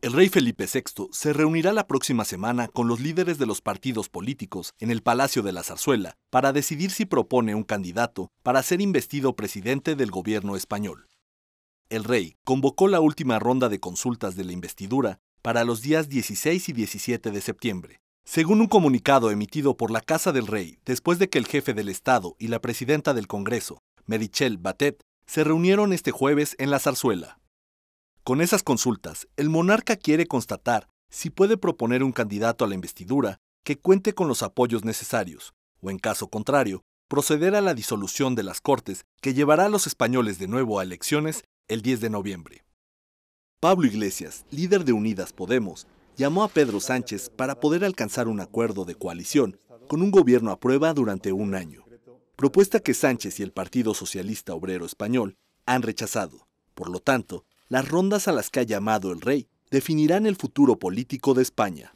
El rey Felipe VI se reunirá la próxima semana con los líderes de los partidos políticos en el Palacio de la Zarzuela para decidir si propone un candidato para ser investido presidente del gobierno español. El rey convocó la última ronda de consultas de la investidura para los días 16 y 17 de septiembre. Según un comunicado emitido por la Casa del Rey después de que el jefe del Estado y la presidenta del Congreso, Merichel Batet, se reunieron este jueves en la Zarzuela con esas consultas, el monarca quiere constatar si puede proponer un candidato a la investidura que cuente con los apoyos necesarios, o en caso contrario, proceder a la disolución de las Cortes que llevará a los españoles de nuevo a elecciones el 10 de noviembre. Pablo Iglesias, líder de Unidas Podemos, llamó a Pedro Sánchez para poder alcanzar un acuerdo de coalición con un gobierno a prueba durante un año, propuesta que Sánchez y el Partido Socialista Obrero Español han rechazado. Por lo tanto, las rondas a las que ha llamado el rey definirán el futuro político de España.